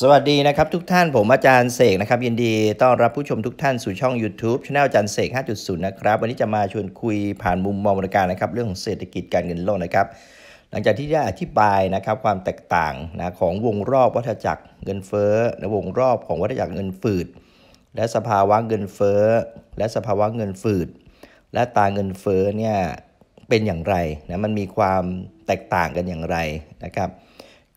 สวัสดีนะครับทุกท่านผมอาจารย์เสกนะครับยินดี ต้อนรับผู้ชมทุกท่านสู่ช่อง YouTube ช anel อาจารย์เสก5.0 นะครับ วันนี้จะมาชวนคุยผ่านมุมมองบริการนะครับ เรื่องของเศรษฐกิจการเงินโลกนะครับ หลังจากที่ได้อธิบายนะครับความแตกต่างนะของวงรอบวัฏจักรเงินเฟ้อและวงรอบของวัฏจักรเงินฝืด และสภาวะเงินเฟ้อและสภาวะเงินฝืด และตาเงินเฟ้อเนี่ยเป็นอย่างไรนะมันมีความแตกต่างกันอย่างไรนะครับ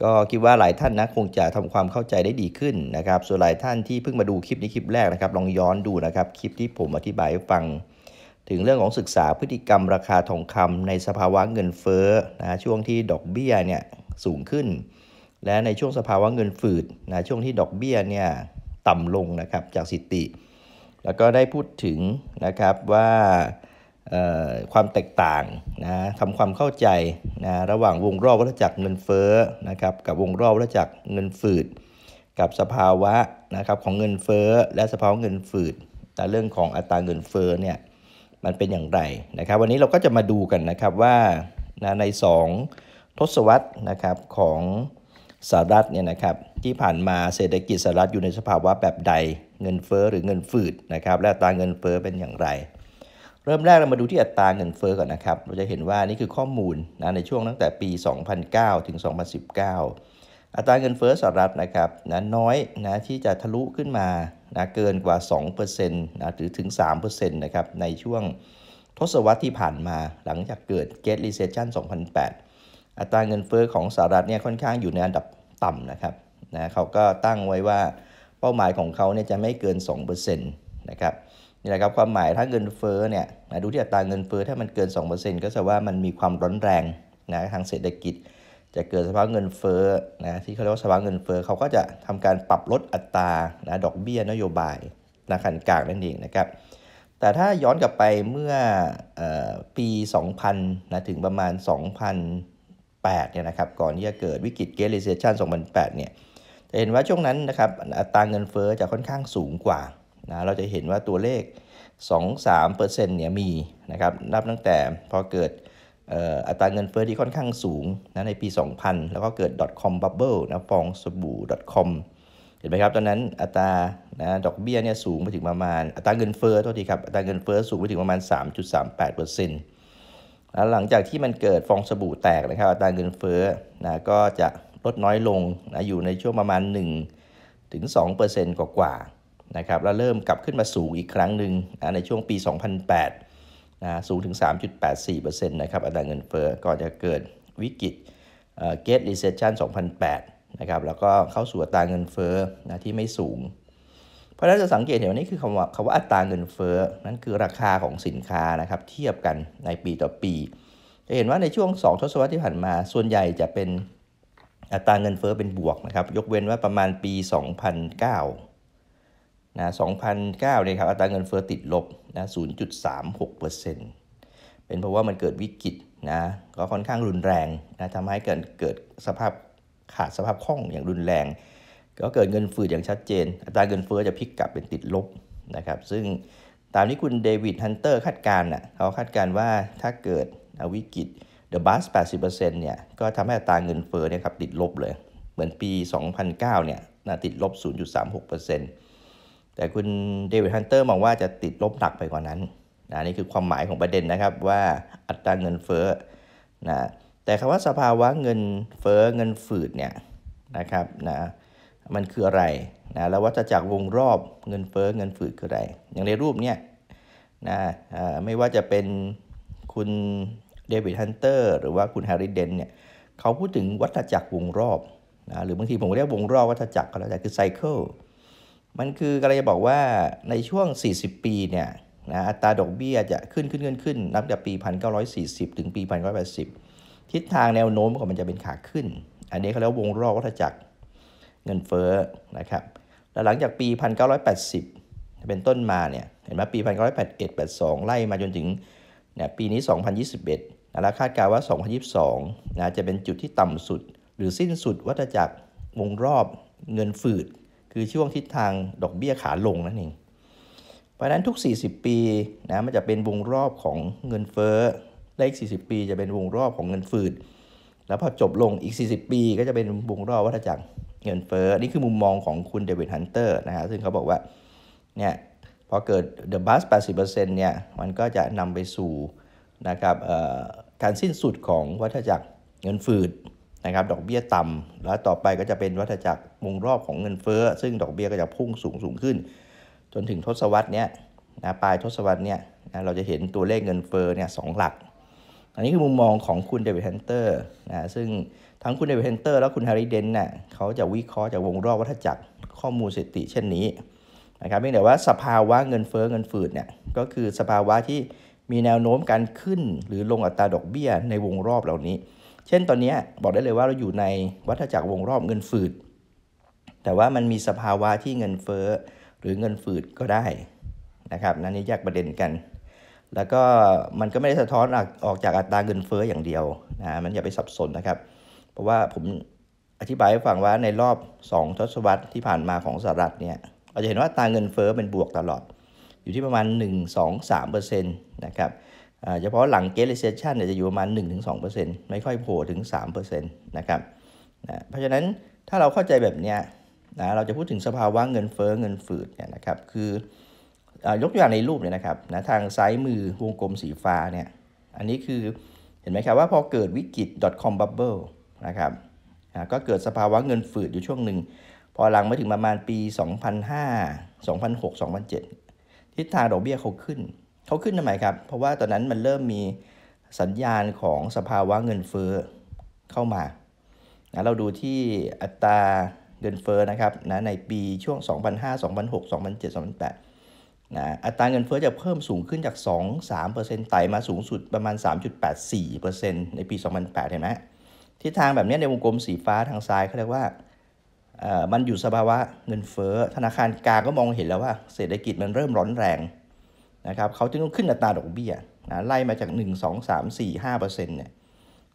ก็คิดว่าหลายท่านนะคงจะทำความเข้าใจได้ดีขึ้นนะครับ ส่วนหลายท่านที่เพิ่งมาดูคลิปนี้คลิปแรกนะครับลองย้อนดูนะครับ คลิปที่ผมอธิบายให้ฟัง ถึงเรื่องของศึกษาพฤติกรรมราคาทองคำในสภาวะเงินเฟ้อนะช่วงที่ดอกเบี้ยเนี่ยสูงขึ้น และในช่วงสภาวะเงินฝืดนะช่วงที่ดอกเบี้ยเนี่ยต่ำลงนะครับจากสิติแล้วก็ได้พูดถึงนะครับว่าความแตกต่างนะทำความเข้าใจนะ ระหว่างวงรอบวัฏจักรเงินเฟ้อนะครับ กับวงรอบวัฏจักรเงินฝืด กับสภาวะนะครับของเงินเฟ้อและสภาวะเงินฝืด แต่เรื่องของอัตราเงินเฟ้อเนี่ย มันเป็นอย่างไรนะครับ วันนี้เราก็จะมาดูกันนะครับว่านะใน2ทศวรรษนะครับของสหรัฐเนี่ยนะครับที่ผ่านมาเศรษฐกิจสหรัฐอยู่ในสภาวะแบบใดเงินเฟ้อหรือเงินฝืดนะครับ และอัตราเงินเฟ้อเป็นอย่างไรเริ่มแรกเรามาดูที่อัตราเงินเฟ้อก่อนนะครับ เราจะเห็นว่านี่คือข้อมูลนะในช่วงตั้งแต่ปี 2009 ถึง 2019 อัตราเงินเฟ้อสหรัฐนะครับนะน้อยนะที่จะทะลุขึ้นมานะเกินกว่า2%นะหรือถึง 3%นะครับในช่วงทศวรรษที่ผ่านมาหลังจากเกิด Great Recession 2008 อัตราเงินเฟ้อของสหรัฐเนี่ยค่อนข้างอยู่ในอันดับต่ำนะครับนะเขาก็ตั้งไว้ว่าเป้าหมายของเขาเนี่ยจะไม่เกิน 2%นะครับนี่แหละครับความหมายถ้าเงินเฟ้อเนี่ยดูที่อัตราเงินเฟ้อถ้ามันเกิน 2%ก็แสดงว่ามันมีความร้อนแรงนะทางเศรษฐกิจจะเกิดสภาวะเงินเฟ้อนะที่เขาเรียกว่าสภาวะเงินเฟ้อเขาก็จะทำการปรับลดอัตรานะดอกเบี้ยนโยบายธนาคารกลางนั่นเองนะครับแต่ถ้าย้อนกลับไปเมื่ออปี 2000นะถึงประมาณ 2008เนี่ยนะครับก่อนที่จะเกิด วิกฤตเกลิเซชัน2008เนี่ยจะเห็นว่าช่วงนั้นนะครับอัตราเงินเฟ้อจะค่อนข้างสูงกว่านะเราจะเห็นว่าตัวเลข 2-3%เนี่ยมีนะครับนับตั้งแต่พอเกิดอัตราเงินเฟ้อที่ค่อนข้างสูงนะในปี 2000 แล้วก็เกิด .com bubble นะฟองสบู่ .com เห็นไหมครับ ตอนนั้นอัตรานะดอกเบี้ยเนี่ยสูงไปถึงประมาณอัตราเงินเฟ้อโทษทีครับอัตราเงินเฟ้อสูงไปถึงประมาณ 3.38%แล้วหลังจากที่มันเกิดฟองสบู่แตกนะครับอัตราเงินเฟ้อนะก็จะลดน้อยลงนะอยู่ในช่วงประมาณ 1-2%กว่านะครับแล้วเริ่มกลับขึ้นมาสูงอีกครั้งหนึ่งในช่วงปี 2008นะสูงถึง 3.84%นะครับอัตราเงินเฟ้อก่อนจะเกิดวิกฤตเกตรีเซชชัน2008นะครับแล้วก็เข้าสู่อัตราเงินเฟ้อนะที่ไม่สูง เพราะนั้นจะสังเกตเห็นว่านี่คือคำว่าคำว่าอัตราเงินเฟ้อนั่นคือราคาของสินค้านะครับเทียบกันในปีต่อปี จะเห็นว่าในช่วง 2 ทศวรรษที่ผ่านมา ส่วนใหญ่จะเป็นอัตราเงินเฟ้อเป็นบวกนะครับยกเว้นว่าประมาณปี 2009นะ2009เนี่ยครับอัตราเงินเฟอ้อติดลบนะ0.36%เป็นเพราะว่ามันเกิดวิกฤตนะ ก็ค่อนข้างรุนแรงนะทำให้เกิดเกิดสภาพขาดสภาพคล่องอย่างรุนแรง ก็เกิดเงินฝืดอย่างชัดเจน อัตราเงินเฟอ้อจะพลิกกลับเป็นติดลบนะครับ ซึ่งตามที่คุณเดวิด ฮันเตอร์คาดการณ์น่ะเขาคาดการณ์ว่าถ้าเกิดวิกฤตเดอะบัส80%เนี่ย ก็ทำให้อัตราเงินเฟอ้อเนี่ยครับติดลบเลย เหมือนปี 2009 เนี่ยนะติดลบ 0.36%แต่คุณเดวิดฮันเตอร์มองว่าจะติดลบหนักไปกว่านั้นนะนี่คือความหมายของประเด็นนะครับว่าอัตราเงินเฟ้อ นะ แต่คำว่าสภาวะเงินเฟ้อเงินฝืดเนี่ยนะครับนะ มันคืออะไรนะแล้ววัฏจักรวงรอบเงินเฟ้อเงินฝืดคืออะไร อย่างในรูปเนี่ยนะไม่ว่าจะเป็นคุณเดวิดฮันเตอร์หรือว่าคุณแฮร์ริเดนเนี่ยเขาพูดถึงวัฏจักรวงรอบนะหรือบางทีผมเรียกวงรอบวัฏจักรก็แล้วแต่คือไซเคิลมันคือกำลังจะบอกว่าในช่วง 40 ปีเนี่ยนะอัตราดอกเบี้ยจะขึ้นขึ้นขึ้นขึ้นนับจากปี 1940 ถึงปี 1980 ทิศทางแนวโน้มของมันจะเป็นขาขึ้น อันนี้เขาเรียกวงรอบวัฏจักรเงินเฟ้อนะครับแล้วหลังจากปี 1980เป็นต้นมาเนี่ยเห็นไหมปี 1981 82 ไล่มาจนถึงเนี่ยปีนี้ 2021แล้วคาดการณ์ว่า 2022นะจะเป็นจุดที่ต่ำสุด หรือสิ้นสุดวัฏจักรวงรอบเงินฝืดคือช่วงทิศทางดอกเบี้ยขาลงนั่นเอง เพราะนั้นทุก 40 ปีนะมันจะเป็นวงรอบของเงินเฟ้อและอีก 40 ปีจะเป็นวงรอบของเงินฝืด แล้วพอจบลงอีก 40 ปีก็จะเป็นวงรอบวัฏจักรเงินเฟ้อนี่คือมุมมองของคุณเดวิดฮันเตอร์นะฮะซึ่งเขาบอกว่าเนี่ยพอเกิด The b u s 80%เนี่ย มันก็จะนำไปสู่นะครับการสิ้นสุดของวัฏจักรเงินฝืดนะครับดอกเบี้ยต่ำ แล้วต่อไปก็จะเป็นวัฏจักรวงรอบของเงินเฟ้อซึ่งดอกเบี้ยก็จะพุ่งสูงสูงขึ้น จนถึงทศวรรษนี้นะปลายทศวรรษนี้นะเราจะเห็นตัวเลขเงินเฟ้อเนี่ยสองหลัก อันนี้คือมุมมองของคุณเดวิดแฮนเตอร์นะซึ่งทั้งคุณเดวิดแฮนเตอร์และคุณแฮร์รี่เดนน่ะเขาจะวิเคราะห์จากวงรอบวัฏจักรข้อมูลสถิติเช่นนี้นะครับเพียงแต่ว่าสภาวะเงินเฟ้อเงินฝืดเนี่ยก็คือสภาวะที่มีแนวโน้มการขึ้น หรือลงอัตราดอกเบี้ยในวงรอบเหล่านี้เช่นตอนนี้บอกได้เลยว่าเราอยู่ในวัฏจักรวงรอบเงินฝืด แต่ว่ามันมีสภาวะที่เงินเฟ้อหรือเงินฝืดก็ได้นะครับ นั่นนี่แยกประเด็นกัน แล้วก็มันก็ไม่ได้สะท้อนออกจากอัตราเงินเฟ้ออย่างเดียวนะมันอย่าไปสับสนนะครับ เพราะว่าผมอธิบายให้ฟังว่าในรอบ2ทศวรรษที่ผ่านมาของสหรัฐเนี่ยเราจะเห็นว่าตาเงินเฟอ้อเป็นบวกตลอด อยู่ที่ประมาณ1 2 3เนะครับเฉพาะหลังเกสเลเซชันเนี่ยจะอยู่ประมาณ 1-2%ไม่ค่อยโผล่ถึง3%นะครับนะเพราะฉะนั้นถ้าเราเข้าใจแบบเนี้ยนะเราจะพูดถึงสภาวะเงินเฟ้อเงินฝืดเนี่ยนะครับคือยกตัวอย่างในรูปเนี่ยนะครับนะทางซ้ายมือวงกลมสีฟ้าเนี่ยอันนี้คือเห็นไหมครับว่าพอเกิดวิกฤต .com bubble นะครับนะก็เกิดสภาวะเงินฝืดอยู่ช่วงหนึ่ง พอหลังมาถึงประมาณปี 2005 2006 2007 ทิศทางดอกเบี้ยเขาขึ้นเขาขึ้นทำไมครับ เพราะว่าตอนนั้นมันเริ่มมีสัญญาณของสภาวะเงินเฟ้อเข้ามานะเราดูที่อัตราเงินเฟ้อนะครับนะในปีช่วง2005 2006 2007 2008นะอัตราเงินเฟ้อจะเพิ่มสูงขึ้นจาก 2-3%ไต่มาสูงสุดประมาณ 3.84%ในปี 2008เห็นไหมทิศทางแบบนี้ในวงกลมสีฟ้าทางซ้ายเขาเรียกว่า มันอยู่สภาวะเงินเฟ้อ ธนาคารกลางก็มองเห็นแล้วว่าเศรษฐกิจมันเริ่มร้อนแรงนะครับเขาจึงต้องขึ้นอัตราดอกเบี้ยนะไล่มาจาก 1 2 3 4 5เปอร์เซ็นต์เนี่ย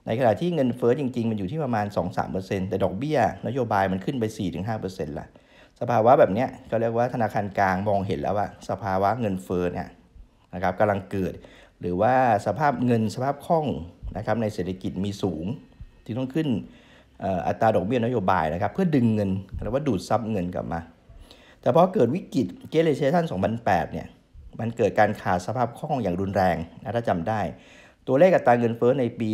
ในขณะที่เงินเฟ้อจริงๆ มันอยู่ที่ประมาณ 2-3%เปอร์เซ็นต์แต่ดอกเบี้ยนโยบายมันขึ้นไป 4-5%เปอร์เซ็นต์ละสภาวะแบบนี้ก็เรียกว่าธนาคารกลางมองเห็นแล้วว่า สภาวะเงินเฟ้อเนี่ยนะครับกำลังเกิดหรือว่าสภาพเงินสภาพคล่องนะครับในเศรษฐกิจมีสูงที่ต้องขึ้นอัตราดอกเบี้ยนโยบายนะครับเพื่อดึงเงินหรือว่าดูดซับเงินกลับมาแต่พอเกิดวิกฤตเกเรเชชัน2008เนี่ยมันเกิดการขาดสภาพคล่องอย่างรุนแรงนะถ้าจำได้ ตัวเลขอัตราเงินเฟ้อในปี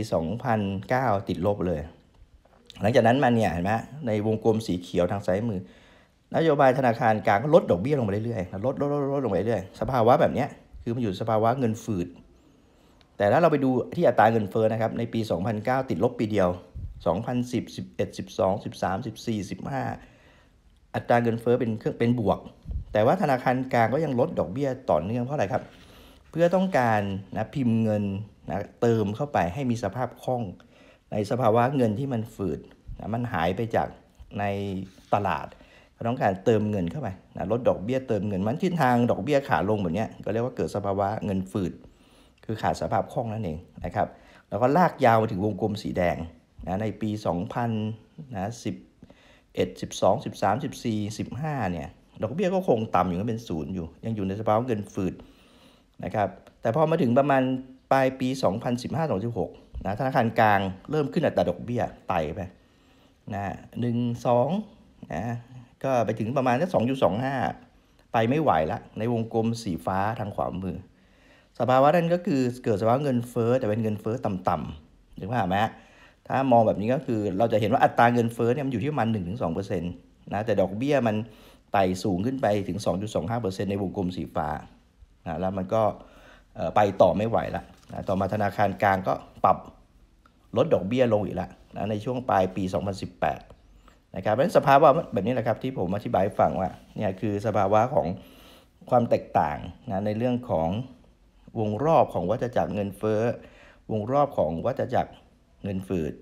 2009 ติดลบเลย หลังจากนั้นมาเนี่ยเห็นไหมในวงกลมสีเขียวทางซ้ายมือ นโยบายธนาคารกลางก็ลดดอกเบี้ยลงไปเรื่อยๆ ลดลดลดลดลงไปเรื่อยสภาวะแบบนี้คือมันอยู่สภาวะเงินฝืด แต่ถ้าเราไปดูที่อัตราเงินเฟ้อนะครับ ในปี 2009 ติดลบปีเดียว 2010 11 12 13 14 15 อัตราเงินเฟ้อเป็นเครื่องเป็นบวกแต่ว่าธนาคารกลางก็ยังลดดอกเบี้ยต่อเนื่องเพราะอะไรครับ เพื่อต้องการนะพิมพ์เงินนะเติมเข้าไปให้มีสภาพคล่อง ในสภาวะเงินที่มันฝืดนะมันหายไปจากในตลาด ก็ต้องการเติมเงินเข้าไปนะลดดอกเบี้ยเติมเงินมันทิศทางดอกเบี้ยขาลงแบบนี้ก็เรียกว่าเกิดสภาวะเงินฝืด คือขาดสภาพคล่องนั่นเองนะครับแล้วก็ลากยาวมาถึงวงกลมสีแดงนะในปี 2000นะ0 11 12 13 14 15 เนี่ยดอกเบี้ยก็คงต่ำอยู่ก็เป็นศูนย์อยู่ ยังอยู่ในสภาวะเงินฝืดนะครับแต่พอมาถึงประมาณปลายปี 2015-2016นะธนาคารกลางเริ่มขึ้นอัตราดอกเบี้ยไต่ไปนะหนึ่งสองนะก็ไปถึงประมาณแค่สองจุดสองห้าไปไม่ไหวละ ในวงกลมสีฟ้าทางขวามือ สภาวะนั้นก็คือเกิดสภาวะเงินเฟ้อแต่เป็นเงินเฟ้อต่ำๆถึงว่าไหมถ้ามองแบบนี้ก็คือเราจะเห็นว่าอัตราเงินเฟ้อเนี่ยมันอยู่ที่ประมาณหนึ่งถึงสองเปอร์เซ็นต์นะแต่ดอกเบี้ยมันไต่สูงขึ้นไปถึง 2.25%ในวงกลมสีฟ้า นะ แล้วมันก็ไปต่อไม่ไหวละนะต่อมาธนาคารกลางก็ปรับลดดอกเบี้ยลงอีกละนะในช่วงปลายปี 2018นะครับเพราะฉะนั้นสภาวะแบบนี้แหละครับที่ผมอธิบายฟังว่า เนี่ยคือสภาวะของความแตกต่างนะ ในเรื่องของวงรอบของวัฏจักรเงินเฟ้อ วงรอบของวัฏจักรเงินฝืด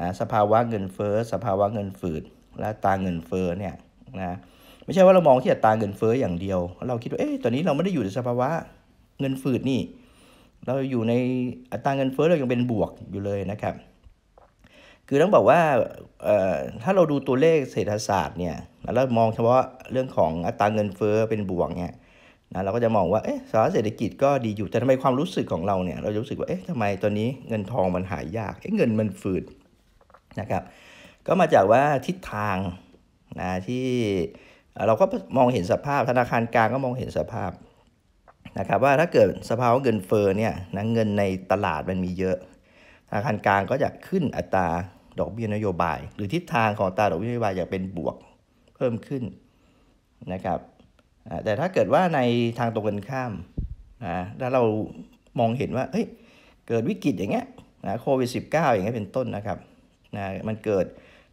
นะ สภาวะเงินเฟ้อ สภาวะเงินฝืด และตาเงินเฟ้อเนี่ยนะไม่ใช่ว่าเรามองที่อัตราเงินเฟ้ออย่างเดียว เราคิดว่า เอ๊ะตอนนี้เราไม่ได้อยู่ในสภาวะเงินฝืดนี่ เราอยู่ในอัตราเงินเฟ้อเรายังเป็นบวกอยู่เลยนะครับ คือต้องบอกว่าถ้าเราดูตัวเลขเศรษฐศาสตร์เนี่ย แล้วมองเฉพาะเรื่องของอัตราเงินเฟ้อเป็นบวกเนี่ยนะ เราก็จะมองว่า เอ๊ะสาเศรษฐกิจก็ดีอยู่ แต่ทำไมความรู้สึกของเราเนี่ย เรารู้สึกว่า เอ๊ะทำไมตอนนี้เงินทองมันหายยากเอ๊ะเงินมันฝืดนะครับ ก็มาจากว่าทิศทางนะที่เราก็มองเห็นสภาพธนาคารกลางก็มองเห็นสภาพ นะครับว่าถ้าเกิดสภาวะเงินเฟ้อเนี่ยนะเงินในตลาดมันมีเยอะ ธนาคารกลางก็จะขึ้นอัตราดอกเบี้ยนโยบาย หรือทิศทางของตาดอกเบี้ยนโยบายจะเป็นบวกเพิ่มขึ้นนะครับแต่ถ้าเกิดว่าในทางตรงกันข้ามนะถ้าเรามองเห็นว่าเฮ้ยเกิดวิกฤตอย่างเงี้ยนะโควิด -19 อย่างเงี้ยเป็นต้นนะครับนะมันเกิด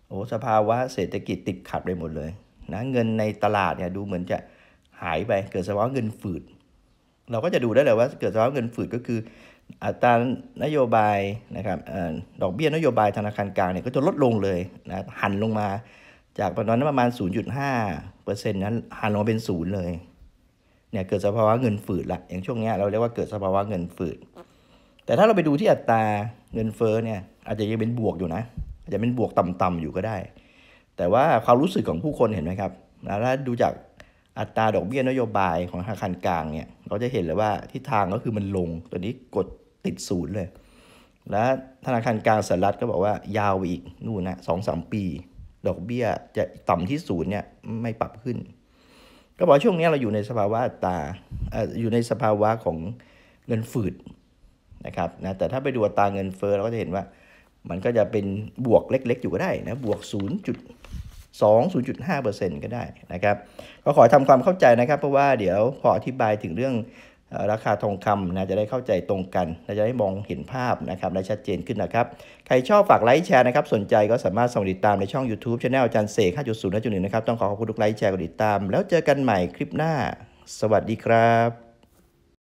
โอ้สภาวะเศรษฐกิจติดขัดไปหมดเลยนะเงินในตลาดเนี่ยดูเหมือนจะหายไปเกิดสภาวะเงินฝืด เราก็จะดูได้เลยว่าเกิดสภาวะเงินฝืดก็คือ อัตรานโยบายนะครับดอกเบี้ยนโยบายธนาคารกลางเนี่ยก็จะลดลงเลยนะหันลงมาจากตอนนั้นประมาณ 0.5%นั้นหันลงเป็นศูนย์เลยเนี่ยเกิดสภาวะเงินฝืดละอย่างช่วงนี้เราเรียกว่าเกิดสภาวะเงินฝืด แต่ถ้าเราไปดูที่อัตราเงินเฟ้อเนี่ยอาจจะยังเป็นบวกอยู่นะอาจจะเป็นบวกต่ำ ๆอยู่ก็ได้แต่ว่าความรู้สึกของผู้คนเห็นไหมครับ แล้วถ้าดูจากอัตราดอกเบี้ยนโยบายของธนาคารกลางเนี่ยเราจะเห็นเลยว่าทิศทางก็คือมันลงตัวนี้กดติดศูนย์เลย และธนาคารกลางสหรัฐก็บอกว่า ยาวอีกนู่นนะสองสามปี ดอกเบี้ยจะต่ำที่ศูนย์เนี่ยไม่ปรับขึ้นก็บอกช่วงนี้เราอยู่ในสภาวะอัตราอยู่ในสภาวะของเงินฝืดนะครับนะแต่ถ้าไปดูอัตราเงินเฟ้อเราก็จะเห็นว่ามันก็จะเป็นบวกเล็ก ๆ อยู่ก็ได้นะบวก0 2 0.5%ก็ได้นะครับ ก็ขอทำความเข้าใจนะครับ เพราะว่าเดี๋ยวพออธิบายถึงเรื่องราคาทองคำนะจะได้เข้าใจตรงกันและจะได้มองเห็นภาพนะครับและชัดเจนขึ้นนะครับ ใครชอบฝากไลค์แชร์นะครับสนใจก็สามารถสมัครติดตามในช่อง YouTube c h anel อาจารย์เสก5 0งนะครับ ต้องขอขอบคุณทุกไลค์แชร์กดติดตาม แล้วเจอกันใหม่คลิปหน้าสวัสดีครับ